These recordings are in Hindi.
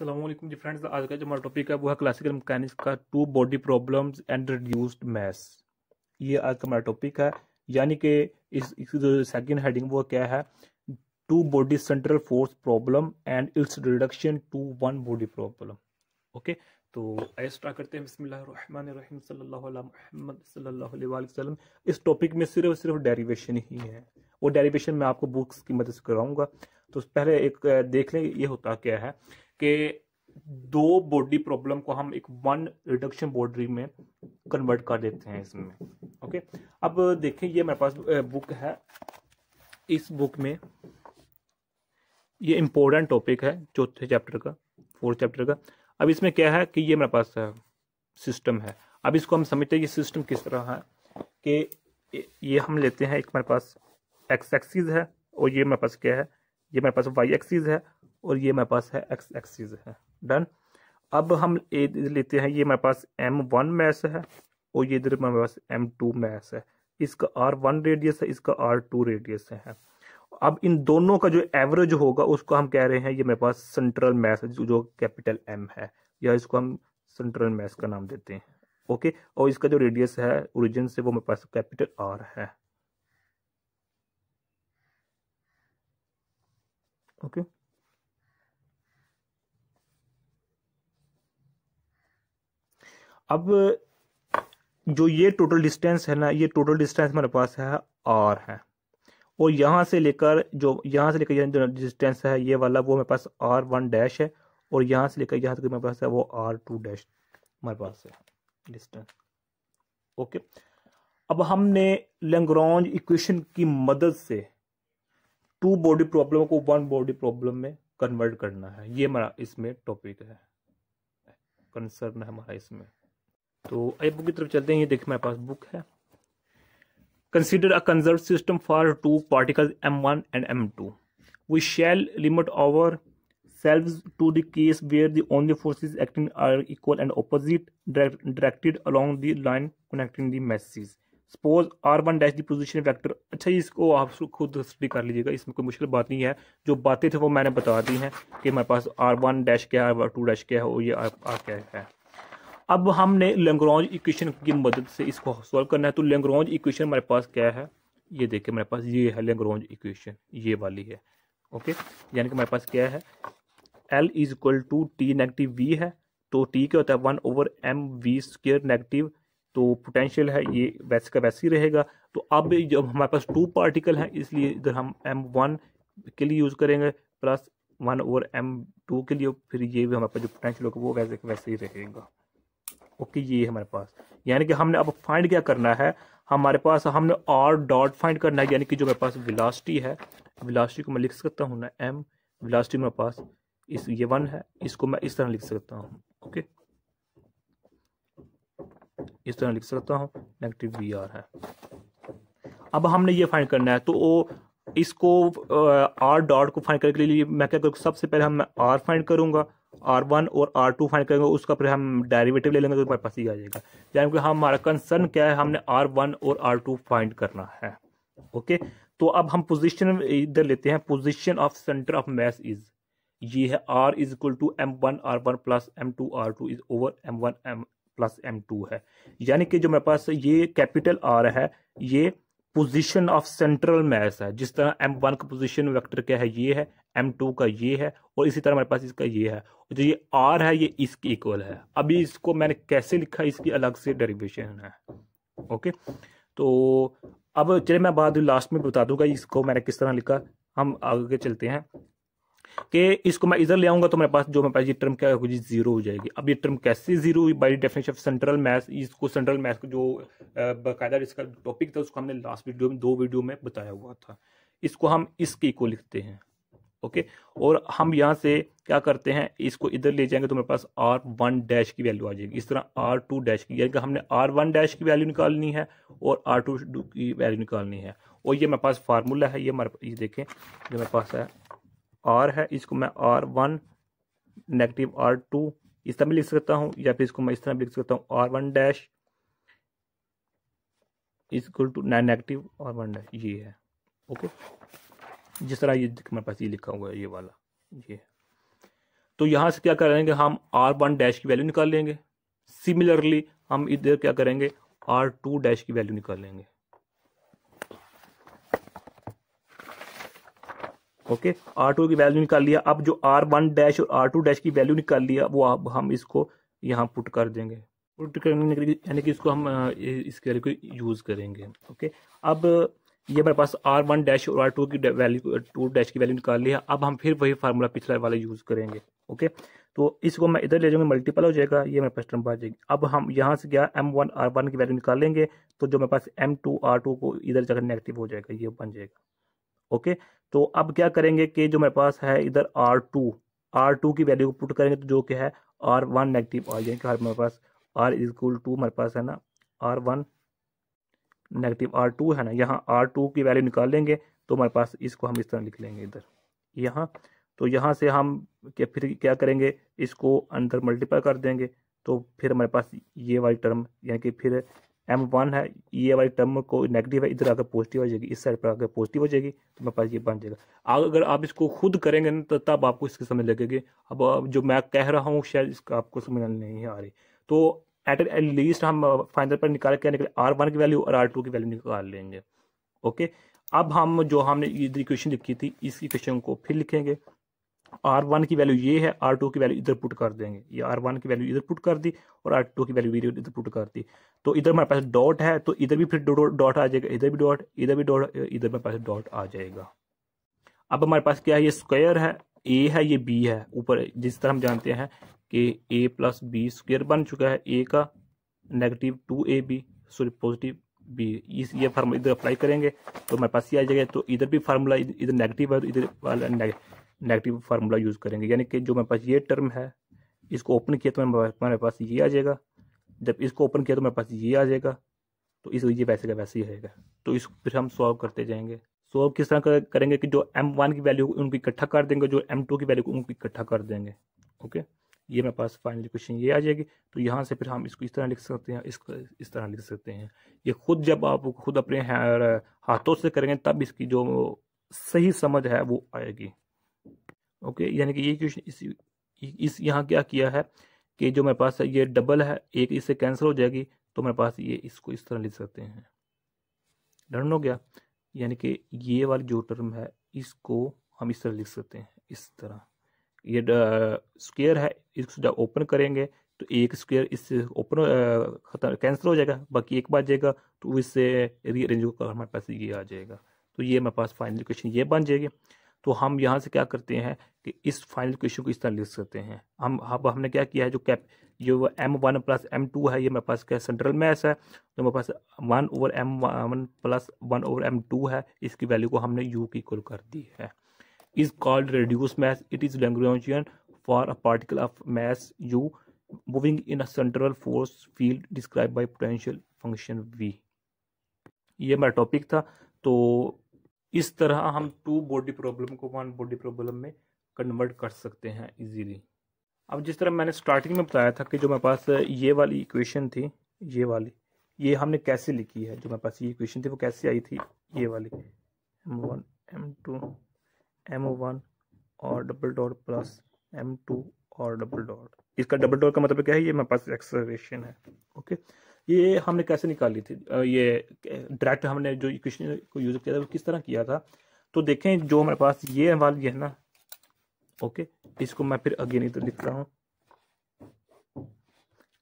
असलम जी फ्रेंड्स आज का जो हमारा टॉपिक है वो है क्लासिकल मैकेनिक्स का two body problems and reduced mass ये आज का हमारा टॉपिक है यानी कि इस इसकी जो सेकेंड हेडिंग वो क्या है two body central force problem and its reduction to one body problem okay तो ऐसा करते हैं बसमिल्लाम सल्लल्लाहु इस टॉपिक में सिर्फ सिर्फ डेरीवेशन ही है वो डेरीवेशन मैं आपको बुक्स की मदद से कराऊँगा तो पहले एक देख लें ये होता क्या है के दो बॉडी प्रॉब्लम को हम एक वन रिडक्शन बॉडी में कन्वर्ट कर देते हैं इसमें ओके अब देखें ये मेरे पास बुक है इस बुक में ये इम्पोर्टेंट टॉपिक है चौथे चैप्टर का फोर्थ चैप्टर का अब इसमें क्या है कि ये मेरे पास सिस्टम है अब इसको हम समझते हैं ये सिस्टम किस तरह है कि ये हम लेते हैं एक मेरे पास एक्स एक्सिस है और ये मेरे पास क्या है ये मेरे पास वाई एक्सिस है और ये मेरे पास है एक्स एक्सीज है डन अब हम लेते हैं ये मेरे पास एम वन मैस है और ये इधर मेरे पास एम टू मैस है इसका आर वन रेडियस है इसका आर टू रेडियस है अब इन दोनों का जो एवरेज होगा उसको हम कह रहे हैं ये मेरे पास सेंट्रल मैस जो कैपिटल एम है या इसको हम सेंट्रल मैस का नाम देते हैं ओके और इसका जो रेडियस है ओरिजिन से वो मेरे पास कैपिटल आर है ओके okay. अब जो ये टोटल डिस्टेंस है ना ये टोटल डिस्टेंस हमारे पास है आर है और यहाँ से लेकर जो यहाँ से लेकर जो डिस्टेंस है ये वाला वो मेरे पास आर वन डैश है और यहाँ से लेकर यहाँ तक मेरे पास है वो आर टू डैश हमारे पास है डिस्टेंस ओके अब हमने लेंग्रॉन्ज इक्वेशन की मदद से टू बॉडी प्रॉब्लम को वन बॉडी प्रॉब्लम में कन्वर्ट करना है ये हमारा इसमें टॉपिक है कंसर्न है हमारा इसमें तो आई बुक की तरफ चलते हैं ये देखिए मेरे पास बुक है consider a conserve system for two particle M one and M two we shall limit our selves to the case where the only forces acting are equal and opposite directed along the line connecting the masses suppose R one dash position vector अच्छा इसको आप खुद स्टडी कर लीजिएगा इसमें कोई मुश्किल बात नहीं है जो बातें थे वो मैंने बता दी हैं कि मेरे पास आर वन डैश क्या है आर टू डैश क्या है और ये आर क्या है अब हमने लेंगरोंज इक्वेशन की मदद से इसको सॉल्व करना है तो लेंगरोंज इक्वेशन हमारे पास क्या है ये देखिए हमारे पास ये है लेंग्रॉन्ज इक्वेशन ये वाली है ओके यानी कि हमारे पास क्या है L is equal to T negative V है तो टी क्या होता है one over M V square negative तो पोटेंशियल है ये वैसे का वैसे ही रहेगा तो अब जब हमारे पास टू पार्टिकल हैं इसलिए इधर हम एम वन के लिए यूज़ करेंगे plus one over M two के लिए फिर ये भी हमारे पास जो पोटेंशियल होगा वो वैसे का वैसे ही रहेगा ओके ये हमारे पास यानी कि हमने अब फाइंड क्या करना है हमारे पास हमने आर डॉट फाइंड करना है यानी कि जो मेरे पास विलासिटी है विलासिटी को मैं लिख सकता हूँ ना एम विलासिटी मेरे पास इस ये वन है इसको मैं इस तरह लिख सकता हूँ ओके इस तरह लिख सकता हूँ नेगेटिव वी आर है अब हमने ये फाइंड करना है तो ओ, इसको आर डॉट को फाइंड करने के लिए मैं क्या करूँ सबसे पहले हम मैं आर फाइंड करूंगा आर वन और आर टू फाइंड करेंगे उसका फिर हम डेरिवेटिव ले लेंगे तो हमारे पास ही आ जाएगा यानी कि हमारा कंसर्न क्या है हमने आर वन और आर टू फाइंड करना है ओके तो अब हम पोजिशन इधर लेते हैं position of centre of mass is ये है R is equal to M one R one plus M two R two is over M one M plus M two है यानी कि जो मेरे पास ये कैपिटल आर है ये पोजीशन ऑफ सेंट्रल मैस है जिस तरह एम वन का पोजीशन वेक्टर क्या है ये है एम टू का ये है और इसी तरह हमारे पास इसका ये है और जो ये आर है ये इसकी इक्वल है अभी इसको मैंने कैसे लिखा इसकी अलग से डेरिवेशन है ओके तो अब चलिए मैं बाद लास्ट में बता दूंगा इसको मैंने किस तरह लिखा हम आगे चलते हैं कि इसको मैं इधर ले आऊँगा तो मेरे पास जो मेरे पास ये टर्म क्या होगी जीरो हो जाएगी अब ये टर्म कैसे जीरो हुई by definition of central mass इसको सेंट्रल मैथ को जो बाकायदा इसका टॉपिक था उसको हमने लास्ट वीडियो में दो वीडियो में बताया हुआ था इसको हम इसके को लिखते हैं ओके और हम यहाँ से क्या करते हैं इसको इधर ले जाएंगे तो मेरे पास आर वन डैश की वैल्यू आ जाएगी इस तरह आर टू डैश की यानी कि हमने आर वन डैश की वैल्यू निकालनी है और आर टू की वैल्यू निकालनी है और ये मेरे पास फार्मूला है ये हमारे ये देखें जो मेरे पास है आर है इसको मैं R one negative R two इस तरह भी लिख सकता हूँ या फिर इसको मैं इस तरह भी लिख सकता हूँ R one dash is equal to negative R one dash ये है ओके जिस तरह ये मेरे पास ये लिखा हुआ है ये वाला ये तो यहाँ से क्या करेंगे हम आर वन डैश की वैल्यू निकाल लेंगे सिमिलरली हम इधर क्या करेंगे आर टू डैश की वैल्यू निकाल लेंगे ओके आर टू की वैल्यू निकाल लिया अब जो आर वन डैश और आर टू डैश की वैल्यू निकाल लिया वो अब हम इसको यहाँ पुट कर देंगे पुट करने यानी कि इसको हम इसके वैल्यू को यूज़ करेंगे ओके अब ये मेरे पास आर वन डैश और आर टू की वैल्यू टू डैश की वैल्यू निकाल लिया अब हम फिर वही फार्मूला पिछला वाला यूज़ करेंगे ओके तो इसको मैं इधर ले जाऊंगा मल्टीपल हो जाएगा ये मेरे पास टर्म आ जाएगी अब हम यहाँ से गया एम वन आर वन की वैल्यू निकालेंगे तो जो मेरे पास एम टू आर टू को इधर जगह नेगेटिव हो जाएगा ये बन जाएगा ओके तो अब क्या करेंगे कि जो मेरे पास है इधर आर टू आर टू की वैल्यू को पुट करेंगे तो जो क्या है आर वन नेगेटिव आ जाएंगे हर मेरे पास आर इज इक्वल टू मेरे पास है ना R one negative R two है ना यहाँ आर टू की वैल्यू निकाल लेंगे तो हमारे पास इसको हम इस तरह लिख लेंगे इधर यहाँ तो यहाँ से हम क्या फिर क्या करेंगे इसको अंदर मल्टीप्लाई कर देंगे तो फिर हमारे पास ये वाली टर्म यानी कि फिर एम वन है ये वाली टर्म को नेगेटिव है इधर आकर पॉजिटिव हो जाएगी इस साइड पर आकर पॉजिटिव हो जाएगी तो मेरे पास ये बन जाएगा अगर आप इसको खुद करेंगे ना तो तब आपको इसके समझ लगेगी अब जो मैं कह रहा हूँ शायद इसका आपको समझ नहीं आ रही तो एट एट लीस्ट हम फाइनल पर निकाल के निकले आर वन की वैल्यू और आर टू की वैल्यू निकाल लेंगे ओके अब हम जो हमने इक्वेशन लिखी थी इस इक्वेशन को फिर लिखेंगे आर वन की वैल्यू ये है आर टू की वैल्यू इधर पुट कर देंगे ये आर वन की वैल्यू इधर पुट कर दी और आर टू की वैल्यू इधर पुट कर दी तो इधर मेरे पास डॉट है तो इधर भी फिर डॉट आ जाएगा इधर भी डॉट इधर भी डॉट इधर मेरे पास डॉट आ जाएगा अब हमारे पास क्या है ये स्क्वायर है ए है ये बी है ऊपर जिस तरह हम जानते हैं कि ए प्लस बी स्क्वेयर बन चुका है ए का negative two A B sorry positive B is ये फार्मूला इधर अप्लाई करेंगे तो मेरे पास ये आ जाएगा तो इधर भी फार्मूला इधर नेगेटिव है तो इधर वाला नेगेटिव फार्मूला यूज़ करेंगे यानी कि जो मेरे पास ये टर्म है इसको ओपन किया तो मेरे पास ये आ जाएगा जब इसको ओपन किया तो मेरे पास ये आ जाएगा तो इस ये वैसे का वैसे ही रहेगा तो इसको फिर हम सॉल्व करते जाएंगे सॉल्व किस तरह करेंगे कि जो एम वन की वैल्यू उनको इकट्ठा कर देंगे जो एम टू की वैल्यू उनको इकट्ठा कर देंगे ओके ये मेरे पास फाइनल क्वेश्चन ये आ जाएगी तो यहाँ से फिर हम इसको इस तरह लिख सकते हैं इसको इस तरह लिख सकते हैं ये खुद जब आप खुद अपने हाथों से करेंगे तब इसकी जो सही समझ है वो आएगी ओके यानी कि ये क्वेश्चन इस इस यहाँ क्या किया है कि जो मेरे पास ये डबल है एक इससे कैंसिल हो जाएगी तो मेरे पास ये इसको इस तरह लिख सकते हैं डन हो गया यानी कि ये वाली जो टर्म है इसको हम इस तरह लिख सकते हैं इस तरह ये स्क्वेयर है इसको जब ओपन करेंगे तो एक स्क्वेयर इससे ओपन कैंसिल हो जाएगा बाकी एक बार जाएगा तो इससे रीअरेंज होकर हमारे पास ये आ जाएगा तो ये मेरे पास फाइनल क्वेश्चन ये बन जाएगी तो हम यहाँ से क्या करते हैं कि इस फाइनल क्वेश्चन को इस तरह लिख सकते हैं हम अब हमने क्या किया है जो कैप जो M one plus M two है ये मेरे पास क्या सेंट्रल मैस है तो मेरे पास one over M one plus one over M two है इसकी वैल्यू को हमने यू की इक्वल कर दी है is called reduce mass it is Lagrangian for a particle of mass u moving in a central force field describe by potential function V ये मेरा टॉपिक था तो इस तरह हम टू बॉडी प्रॉब्लम को वन बॉडी प्रॉब्लम में कन्वर्ट कर सकते हैं इजीली अब जिस तरह मैंने स्टार्टिंग में बताया था कि जो मेरे पास ये वाली इक्वेशन थी ये वाली ये हमने कैसे लिखी है जो मेरे पास ये इक्वेशन थी वो कैसे आई थी ये वाली M one M two M one और double dot plus M two और डबल डॉट इसका डबल डॉट का मतलब क्या है ये मेरे पास एक्सलेशन है ओके ये हमने कैसे निकाली थी ये डायरेक्ट हमने जो इक्वेशन को यूज किया था वो किस तरह किया था तो देखें जो हमारे पास ये वाली है ना ओके इसको मैं फिर अगेन इधर लिखता हूँ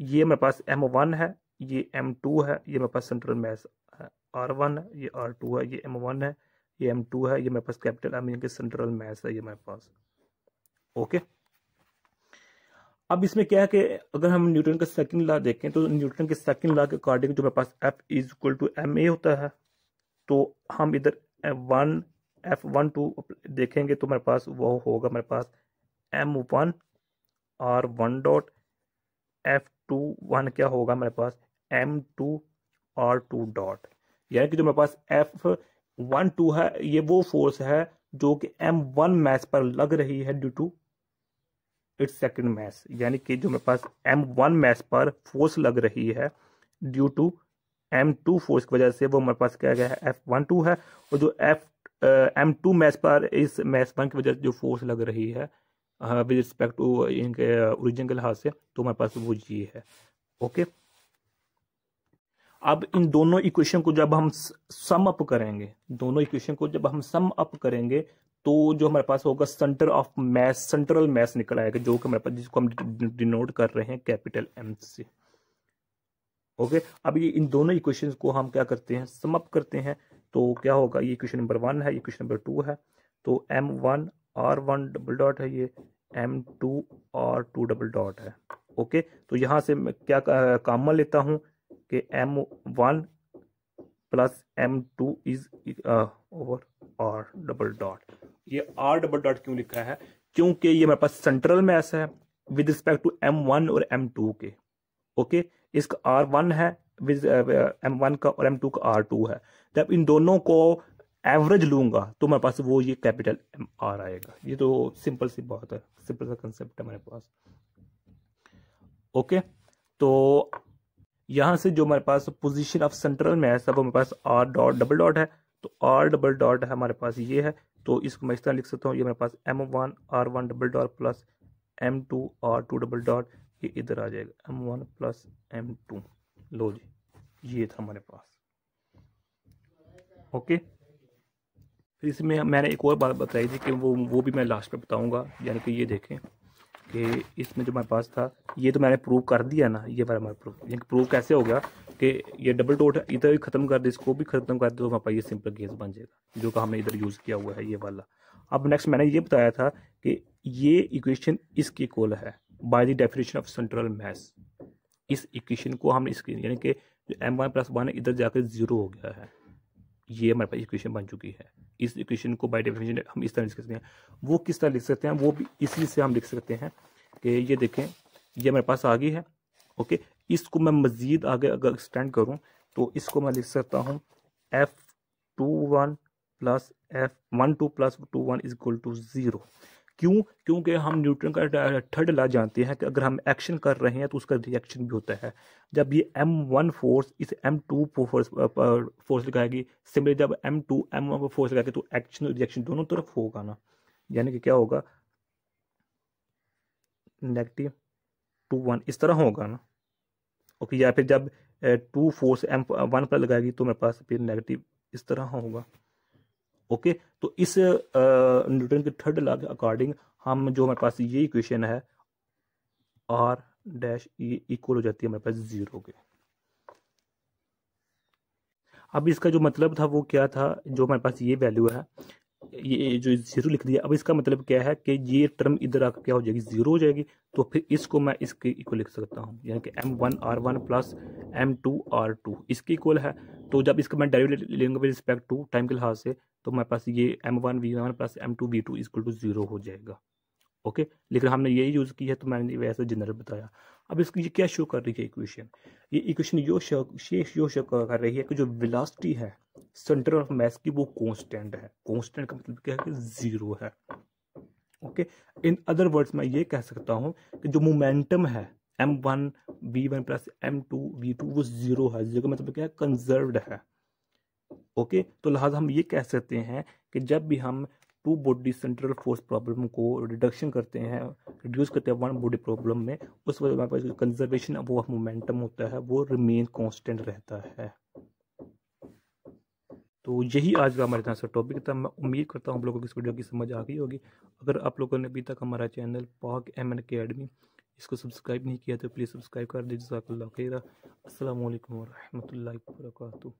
ये मेरे पास एम वन है ये एम टू है ये मेरे पास सेंट्रल मैस है आर वन है ये आर टू है ये एम वन है ये एम टू है ये मेरे पास कैपिटल एम कि सेंट्रल मैस है ये मेरे पास ओके अब इसमें क्या है कि अगर हम न्यूटन का सेकंड लॉ देखें तो न्यूटन के सेकंड लॉ के अकॉर्डिंग जो मेरे पास F is equal to M A होता है तो हम इधर वन एफ वन टू देखेंगे तो मेरे पास वो होगा मेरे पास M one R one dot F two one क्या होगा मेरे पास M two R two dot यानी कि जो मेरे पास एफ वन टू है ये वो फोर्स है जो कि एम वन मैच पर लग रही है due to its second mass यानी कि जो मेरे पास एम वन मैस पर फोर्स लग रही है due to M two force की वजह से वो हमारे पास क्या गया है एफ वन टू है और जो एफ एम टू मैस पर इस मैस वन की वजह से जो फोर्स लग रही है विद रिस्पेक्ट टू इनके ओरिजिन के लिहाज से तो हमारे पास वो जी है ओके okay? अब इन दोनों इक्वेशन को जब हम सम अप करेंगे दोनों इक्वेशन को जब हम सम अप करेंगे तो जो हमारे पास होगा center of mass central mass निकल आएगा जो कि हमारे पास जिसको हम डिनोट कर रहे हैं कैपिटल एम से ओके अब ये इन दोनों इक्वेशन को हम क्या करते हैं सम अप करते हैं तो क्या होगा ये इक्वेशन नंबर वन है इक्वेशन नंबर टू है तो M one R one double dot है ये M two R two double dot है ओके तो यहाँ से मैं क्या कामन लेता हूँ कि M one plus M two is over R double dot ये आर डबल डॉट क्यों लिखा है क्योंकि ये मेरे पास सेंट्रल में ऐसा है with respect to M one और एम टू के ओके इसका आर वन है विद एम वन का और एम टू का आर टू है जब इन दोनों को एवरेज लूंगा तो मेरे पास वो ये कैपिटल एम आर आएगा ये तो सिंपल सी बात है सिंपल सा कंसेप्ट है मेरे पास ओके तो यहाँ से जो हमारे पास पोजीशन ऑफ सेंट्रल में है सब हमारे पास आर डॉट डबल डॉट है तो आर डबल डॉट है हमारे पास ये है तो इसको मैं इस तरह लिख सकता हूँ ये हमारे पास M one R one double dot plus M two R two double dot ये इधर आ जाएगा M one plus M two लो जी ये था हमारे पास ओके फिर इसमें मैंने एक और बात बताई थी कि वो वो भी मैं लास्ट में बताऊंगा यानी कि ये देखें कि इसमें जो हमारे पास था ये तो मैंने प्रूव कर दिया ना ये वाला हमारा प्रूफ लेकिन प्रूव कैसे हो गया कि ये डबल डोट इधर भी ख़त्म कर दे इसको भी ख़त्म कर दे तो हमारे पास ये सिंपल केस बन जाएगा जो का हमने इधर यूज़ किया हुआ है ये वाला अब नेक्स्ट मैंने ये बताया था कि ये इक्वेशन इसके कोल है by the definition of central mass इस इक्वेशन को हमने इसके यानी कि जो एम वन प्लस वन है इधर जाकर ज़ीरो हो गया है ये हमारे पास इक्वेशन बन चुकी है इस इक्वेशन को बाय डेफिनेशन हम इस तरह लिख सकते हैं वो किस तरह लिख सकते हैं वो भी इसी से हम लिख सकते हैं कि ये देखें ये मेरे पास आ गई है ओके इसको मैं मज़ीद आगे अगर एक्सटेंड करूँ तो इसको मैं लिख सकता हूँ F two one plus F one two plus two one is equal to zero क्यों क्योंकि हम न्यूट्रन का थर्ड ला जानते हैं कि अगर हम एक्शन कर रहे हैं तो उसका रिएक्शन भी होता है जब ये एम वन फोर्स इस एम टू फोर्स फोर्स लगाएगी सिमिलर जब M two M one force लगाएगी तो एक्शन और रिएक्शन दोनों तरफ होगा ना यानी कि क्या होगा नेगेटिव टू वन इस तरह होगा ना ओके या फिर जब टू फोर्स एम वन पर लगाएगी तो मेरे पास फिर नेगेटिव इस तरह होगा ओके तो इस न्यूटन के थर्ड लॉ के अकॉर्डिंग हम जो हमारे पास ये इक्वेशन है आर डैश ये इक्वल हो जाती है हमारे पास जीरो के अब इसका जो मतलब था वो क्या था जो हमारे पास ये वैल्यू है ये जो जीरो लिख दिया अब इसका मतलब क्या है कि ये टर्म इधर आकर क्या हो जाएगी जीरो हो जाएगी तो फिर इसको मैं इसके इक्वल लिख सकता हूँ यानी कि M one R one plus M two R two इसके इक्वल है तो जब इसका मैं डायरेक्ट लेंगे विद रिस्पेक्ट टू टाइम के लिहाज से तो मेरे पास ये M one V one plus M two V two equal to zero हो जाएगा ओके लेकिन हमने यही यूज़ किया है तो मैंने वैसे जनरल बताया अब इसकी ये क्या शो कर रही है इक्वेशन ये इक्वेशन यो शो ये यो शो कर रही है कि जो वेलासिटी है सेंटर ऑफ मैस की वो कॉन्स्टेंट है कॉन्स्टेंट का मतलब क्या है कि ज़ीरो है ओके इन अदर वर्ड्स मैं ये कह सकता हूँ कि जो मोमेंटम है M one V one plus M two V two वो ज़ीरो है ज़ीरो का मतलब क्या है कंजर्व्ड है ओके okay? तो लिहाजा हम ये कह सकते हैं कि जब भी हम two body central force problem को रिडक्शन करते हैं रिड्यूस करते हैं वन बॉडी प्रॉब्लम में उस वजह हमारे पास कंजर्वेशन ऑफ मोमेंटम होता है वो रिमेन कॉन्स्टेंट रहता है तो यही आज का हमारे यहाँ से टॉपिक था मैं उम्मीद करता हूँ आप लोगों को इस वीडियो की समझ आ गई होगी अगर आप लोगों ने अभी तक हमारा channel Pak M N academy इसको सब्सक्राइब नहीं किया तो प्लीज़ सब्सक्राइब कर दीजिए जजाकल्ला खैर असल वरहमल वर्का